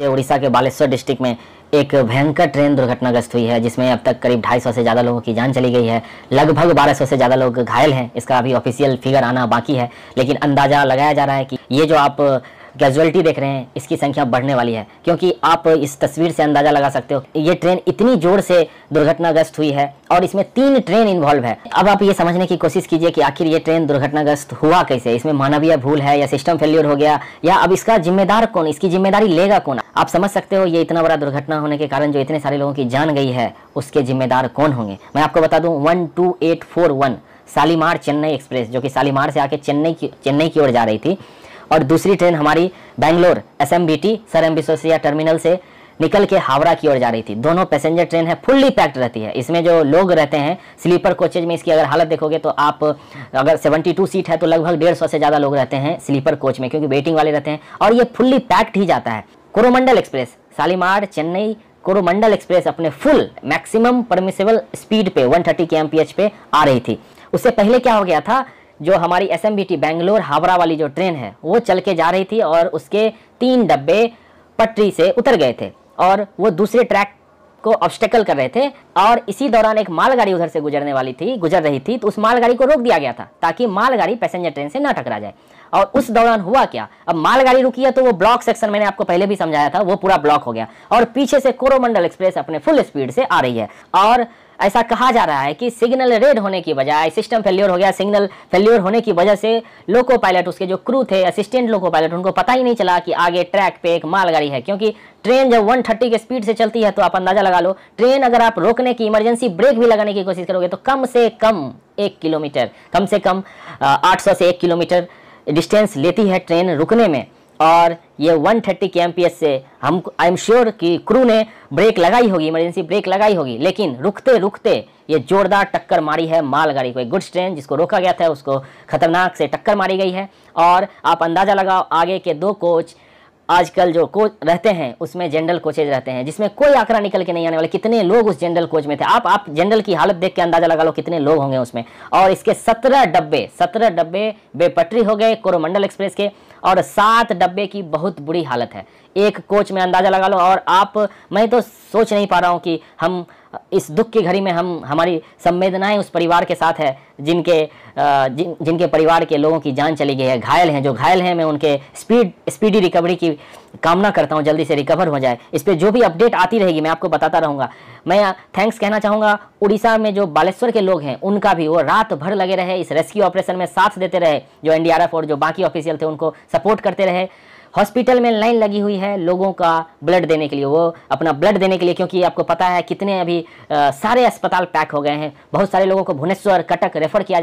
ये उड़ीसा के बालेश्वर डिस्ट्रिक्ट में एक भयंकर ट्रेन दुर्घटनाग्रस्त हुई है जिसमें अब तक करीब 250 से ज़्यादा लोगों की जान चली गई है लगभग 1200 से ज़्यादा लोग घायल हैं इसका अभी ऑफिशियल फिगर आना बाकी है लेकिन अंदाज़ा लगाया जा रहा है कि ये जो आप कैजुअलिटी देख रहे हैं इसकी संख्या बढ़ने वाली है क्योंकि आप इस तस्वीर से अंदाजा लगा सकते हो ये ट्रेन इतनी जोर से दुर्घटनाग्रस्त हुई है और इसमें तीन ट्रेन इन्वॉल्व है अब आप ये समझने की कोशिश कीजिए कि आखिर ये ट्रेन दुर्घटनाग्रस्त हुआ कैसे इसमें मानवीय भूल है या सिस्टम फेल्योर हो गया या अब इसका जिम्मेदार कौन इसकी जिम्मेदारी लेगा कौन आप समझ सकते हो ये इतना बड़ा दुर्घटना होने के कारण जो इतने सारे लोगों की जान गई है उसके जिम्मेदार कौन होंगे मैं आपको बता दूं one two eight four one Shalimar Chennai express जो कि शालीमार से आके चेन्नई की चेन्नई की ओर जा रही थी और दूसरी ट्रेन हमारी Bangalore S M B T sir M बिसोसिया टर्मिनल से निकल के हावड़ा की ओर जा रही थी दोनों पैसेंजर ट्रेन है फुल्ली पैक्ड रहती है इसमें जो लोग रहते हैं स्लीपर कोचेज में इसकी अगर हालत देखोगे तो आप अगर 72 सीट है तो लगभग डेढ़ सौ से ज़्यादा लोग रहते हैं स्लीपर कोच में क्योंकि वेटिंग वाले रहते हैं और ये फुल्ली पैक्ड ही जाता है कोरोमंडल एक्सप्रेस सालीमार चेन्नई कोरोमंडल एक्सप्रेस अपने फुल मैक्सिमम परमिसेबल स्पीड पे वन थर्टी पे आ रही थी उससे पहले क्या हो गया था जो हमारी एस बेंगलोर हावड़ा वाली जो ट्रेन है वो चल के जा रही थी और उसके तीन डब्बे पटरी से उतर गए थे और वो दूसरे ट्रैक को ऑब्स्टेकल कर रहे थे और इसी दौरान एक मालगाड़ी उधर से गुजरने वाली थी गुजर रही थी तो उस मालगाड़ी को रोक दिया गया था ताकि मालगाड़ी पैसेंजर ट्रेन से ना टकरा जाए और उस दौरान हुआ क्या अब मालगाड़ी रुकी है तो वो ब्लॉक सेक्शन मैंने आपको पहले भी समझाया था वो पूरा ब्लॉक हो गया और पीछे से कोरोमंडल एक्सप्रेस अपने फुल स्पीड से आ रही है और ऐसा कहा जा रहा है कि सिग्नल रेड होने की बजाय सिस्टम फेल्योर हो गया सिग्नल फेल्योर होने की वजह से लोको पायलट उसके जो क्रू थे असिस्टेंट लोको पायलट उनको पता ही नहीं चला कि आगे ट्रैक पे एक मालगाड़ी है क्योंकि ट्रेन जब 130 के स्पीड से चलती है तो आप अंदाजा लगा लो ट्रेन अगर आप रोकने की इमरजेंसी ब्रेक भी लगाने की कोशिश करोगे तो कम से कम एक किलोमीटर कम से कम आठ से एक किलोमीटर डिस्टेंस लेती है ट्रेन रुकने में और ये 130 थर्टी के से हम आई एम श्योर कि क्रू ने ब्रेक लगाई होगी इमरजेंसी ब्रेक लगाई होगी लेकिन रुकते रुकते ये जोरदार टक्कर मारी है मालगाड़ी को एक गुड्स ट्रेन जिसको रोका गया था उसको खतरनाक से टक्कर मारी गई है और आप अंदाज़ा लगाओ आगे के दो कोच आजकल जो कोच रहते हैं उसमें जनरल कोचेज रहते हैं जिसमें कोई आंकड़ा निकल के नहीं आने वाले कितने लोग उस जनरल कोच में थे आप आप जनरल की हालत देख के अंदाजा लगा लो कितने लोग होंगे उसमें और इसके सत्रह डब्बे सत्रह डब्बे बेपटरी हो गए कोरोमंडल एक्सप्रेस के और सात डब्बे की बहुत बुरी हालत है एक कोच में अंदाजा लगा लो और आप मैं तो सोच नहीं पा रहा हूँ कि हम इस दुख की घड़ी में हम हमारी संवेदनाएं उस परिवार के साथ है जिनके जिन जिनके परिवार के लोगों की जान चली गई है घायल हैं जो घायल हैं मैं उनके स्पीड स्पीडी रिकवरी की कामना करता हूं जल्दी से रिकवर हो जाए इस पर जो भी अपडेट आती रहेगी मैं आपको बताता रहूँगा मैं थैंक्स कहना चाहूँगा उड़ीसा में जो बालेश्वर के लोग हैं उनका भी वो रात भर लगे रहे इस रेस्क्यू ऑपरेशन में साथ देते रहे जो एनडीआरएफ और जो बाकी ऑफिसियल थे उनको सपोर्ट करते रहे हॉस्पिटल में लाइन लगी हुई है लोगों का ब्लड देने के लिए वो अपना ब्लड देने के लिए क्योंकि आपको पता है कितने अभी आ, सारे अस्पताल पैक हो गए हैं बहुत सारे लोगों को भुवनेश्वर कटक रेफर किया